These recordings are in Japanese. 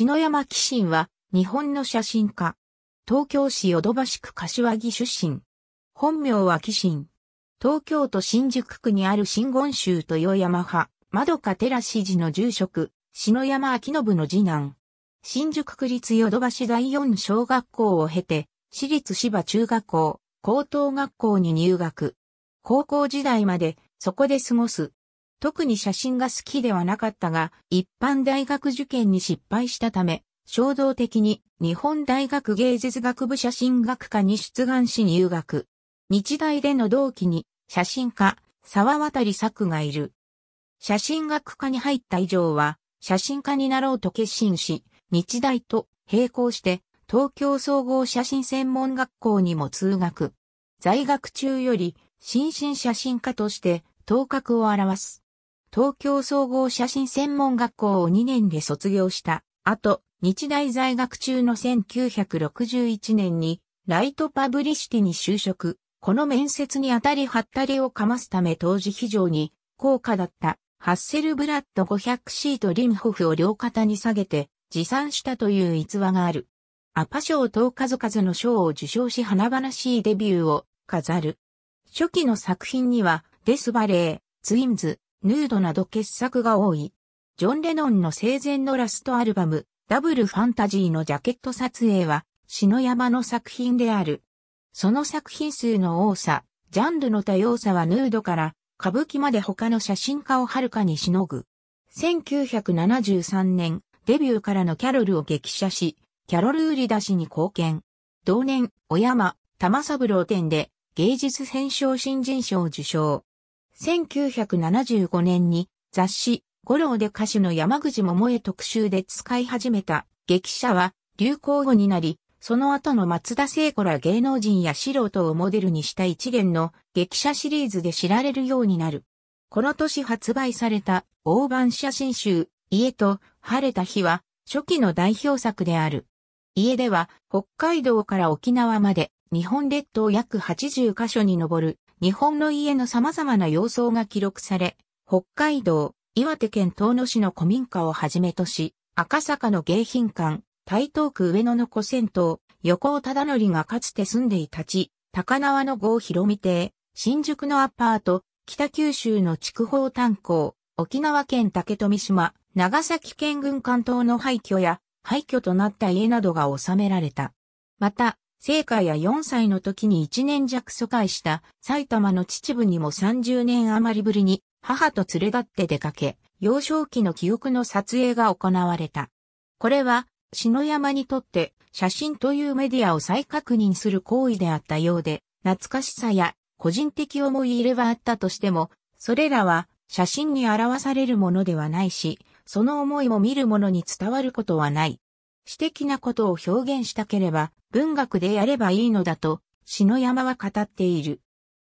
篠山紀信は、日本の写真家。東京市ヨドバシ区柏木出身。本名は紀信。東京都新宿区にある新言宗豊山派、窓か寺市寺の住職、篠山明信の次男。新宿区立ヨドバシ第4小学校を経て、私立芝中学校、高等学校に入学。高校時代まで、そこで過ごす、特に写真が好きではなかったが、一般大学受験に失敗したため、衝動的に日本大学芸術学部写真学科に出願し入学。日大での同期に写真家、沢渡作がいる。写真学科に入った以上は、写真家になろうと決心し、日大と並行して東京総合写真専門学校にも通学。在学中より、新進写真家として頭角を表す。東京総合写真専門学校を2年で卒業した。後、日大在学中の1961年に、ライトパブリシティに就職。この面接に当たりはったりをかますため当時非常に高価だったハッセルブラッド5 0 0ートリンホフを両肩に下げて持参したという逸話がある。アパ賞等数々の賞を受賞し華々しいデビューを飾る。初期の作品にはデスバレー、ツインズ、ヌードなど傑作が多い。ジョン・レノンの生前のラストアルバム、ダブルファンタジーのジャケット撮影は、篠山の作品である。その作品数の多さ、ジャンルの多様さはヌードから歌舞伎まで他の写真家をはるかにしのぐ。1973年、デビューからのキャロルを激写し、キャロル売り出しに貢献。同年、小山、玉三郎展で芸術編賞新人賞を受賞。1975年に雑誌五郎で歌手の山口桃江特集で使い始めた劇者は流行語になり、その後の松田聖子ら芸能人や素人をモデルにした一連の劇者シリーズで知られるようになる。この年発売された大盤写真集、家と晴れた日は初期の代表作である。家では北海道から沖縄まで日本列島約80カ所に上る日本の家の様々な様相が記録され、北海道、岩手県遠野市の古民家をはじめとし、赤坂の迎賓館、台東区上野の古銭湯、横尾忠則がかつて住んでいた地、高輪の郷広美邸、新宿のアパート、北九州の筑豊炭鉱、沖縄県竹富島、長崎県軍艦島の廃墟や、廃墟となった家などが収められた。また、生火や4歳の時に1年弱疎開した埼玉の秩父にも30年余りぶりに母と連れ立って出かけ、幼少期の記憶の撮影が行われた。これは、篠山にとって写真というメディアを再確認する行為であったようで、懐かしさや個人的思い入れはあったとしても、それらは写真に表されるものではないし、その思いも見るものに伝わることはない。私的なことを表現したければ、文学でやればいいのだと、篠山は語っている。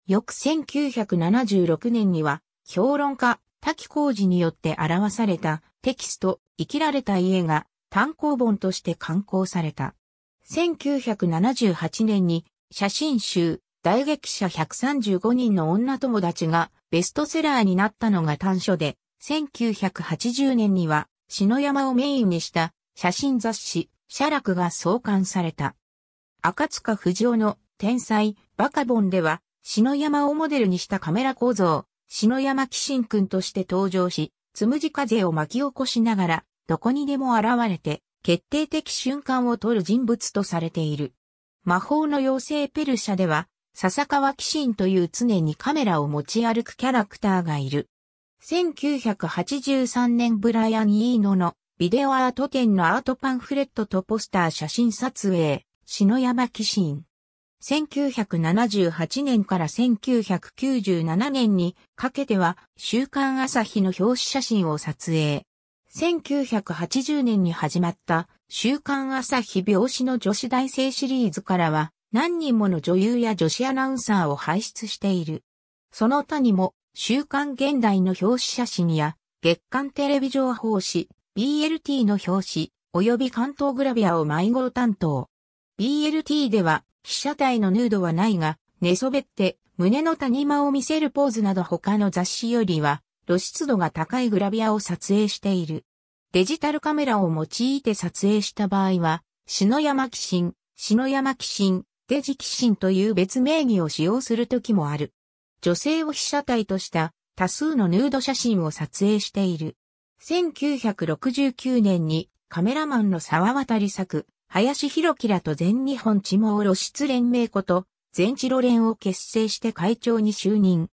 翌1976年には、評論家、滝浩二によって表されたテキスト、生きられた家が単行本として刊行された。1978年に写真集、大劇者135人の女友達がベストセラーになったのが短所で、1980年には篠山をメインにした写真雑誌、写楽が創刊された。赤塚不二夫の天才、バカボンでは、篠山をモデルにしたカメラ構造、篠山紀信君として登場し、つむじ風を巻き起こしながら、どこにでも現れて、決定的瞬間を撮る人物とされている。魔法の妖精ペルシャでは、笹川紀信という常にカメラを持ち歩くキャラクターがいる。1983年ブライアン・イーノのビデオアート展のアートパンフレットとポスター写真撮影、篠山紀信。1978年から1997年にかけては週刊朝日の表紙写真を撮影。1980年に始まった週刊朝日表紙の女子大生シリーズからは何人もの女優や女子アナウンサーを輩出している。その他にも週刊現代の表紙写真や月刊テレビ情報誌 BLT の表紙及び関東グラビアを迷子担当。BLT では、被写体のヌードはないが、寝そべって、胸の谷間を見せるポーズなど他の雑誌よりは、露出度が高いグラビアを撮影している。デジタルカメラを用いて撮影した場合は、篠山寄進、篠山騎進、デジ騎進という別名義を使用する時もある。女性を被写体とした多数のヌード写真を撮影している。1969年にカメラマンの沢渡作、林博樹らと全日本地毛露出連盟こと、全地露連を結成して会長に就任。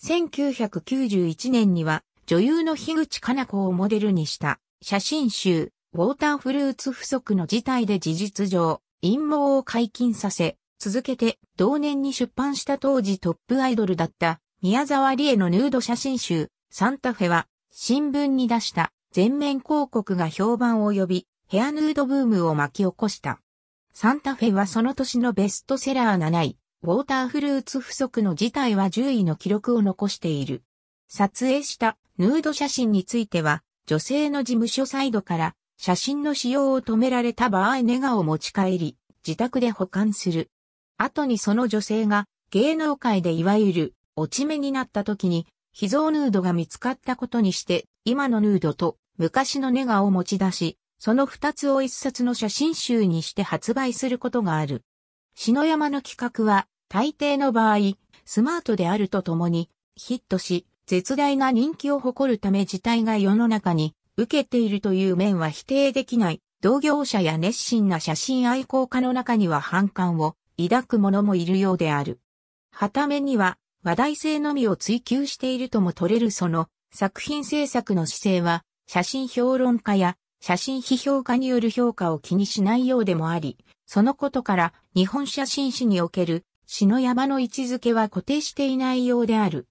1991年には、女優の樋口かな子をモデルにした写真集、ウォーターフルーツ不足の事態で事実上、陰謀を解禁させ、続けて同年に出版した当時トップアイドルだった宮沢りえのヌード写真集、サンタフェは新聞に出した全面広告が評判を呼び、ヘアヌードブームを巻き起こした。サンタフェはその年のベストセラー7位、ウォーターフルーツ不足の事態は10位の記録を残している。撮影したヌード写真については、女性の事務所サイドから写真の使用を止められた場合ネガを持ち帰り、自宅で保管する。後にその女性が芸能界でいわゆる落ち目になった時に秘蔵ヌードが見つかったことにして、今のヌードと昔のネガを持ち出し、その二つを一冊の写真集にして発売することがある。篠山の企画は、大抵の場合、スマートであるとともに、ヒットし、絶大な人気を誇るため自体が世の中に受けているという面は否定できない。同業者や熱心な写真愛好家の中には反感を抱く者もいるようである。はためには話題性のみを追求しているとも取れるその作品制作の姿勢は写真評論家や写真批評家による評価を気にしないようでもあり、そのことから日本写真史における詩の山の位置づけは固定していないようである。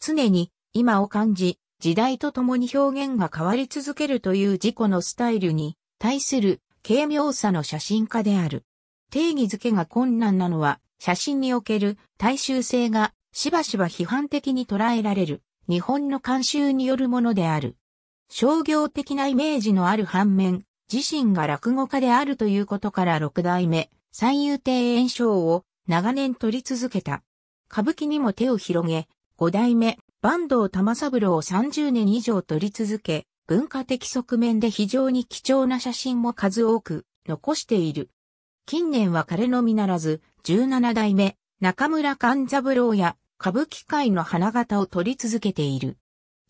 常に今を感じ、時代とともに表現が変わり続けるという自己のスタイルに対する軽妙さの写真家である。定義づけが困難なのは、写真における大衆性がしばしば批判的に捉えられる日本の慣習によるものである。商業的なイメージのある反面、自身が落語家であるということから六代目、三遊亭円章を長年取り続けた。歌舞伎にも手を広げ、五代目、坂東玉三郎を30年以上取り続け、文化的側面で非常に貴重な写真も数多く残している。近年は彼のみならず、17代目、中村勘三郎や歌舞伎界の花形を取り続けている。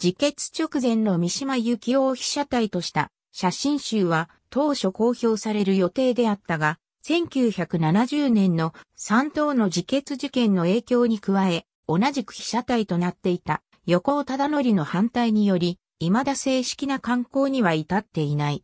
自決直前の三島由紀夫を被写体とした写真集は当初公表される予定であったが、1970年の三島の自決事件の影響に加え、同じく被写体となっていた横尾忠則の反対により、未だ正式な刊行には至っていない。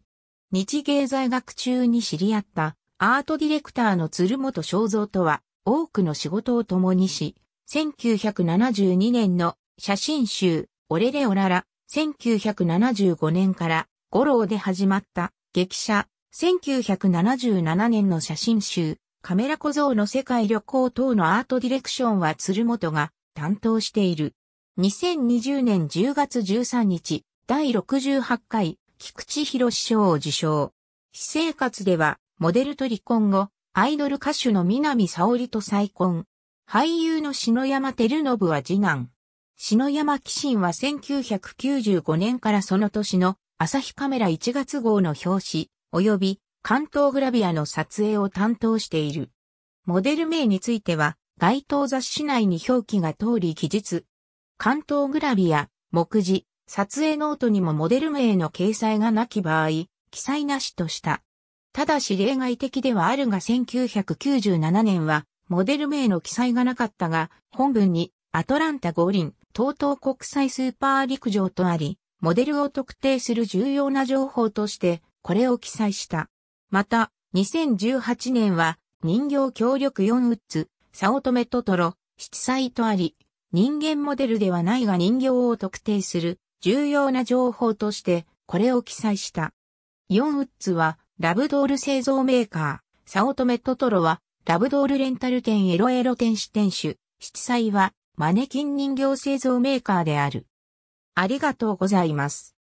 日芸在学中に知り合ったアートディレクターの鶴本正蔵とは多くの仕事を共にし、1972年の写真集俺でオララ、1975年から五郎で始まった劇者、1977年の写真集、カメラ小僧の世界旅行等のアートディレクションは鶴本が担当している。2020年10月13日、第68回、菊池博賞を受賞。私生活では、モデルと離婚後、アイドル歌手の南沙織と再婚。俳優の篠山照信は次男。篠山紀信は1995年からその年の朝日カメラ1月号の表紙、及び関東グラビアの撮影を担当している。モデル名については、該当雑誌内に表記が通り記述。関東グラビア、目次、撮影ノートにもモデル名の掲載がなき場合、記載なしとした。ただし例外的ではあるが1997年は、モデル名の記載がなかったが、本文に、アトランタ五輪、東東国際スーパー陸上とあり、モデルを特定する重要な情報として、これを記載した。また、2018年は、人形協力4ウッズ、サオトメトトロ、七彩とあり、人間モデルではないが人形を特定する重要な情報として、これを記載した。4ウッズは、ラブドール製造メーカー、サオトメトトロは、ラブドールレンタル店エロエロ店支店主、七彩は、マネキン人形製造メーカーである。ありがとうございます。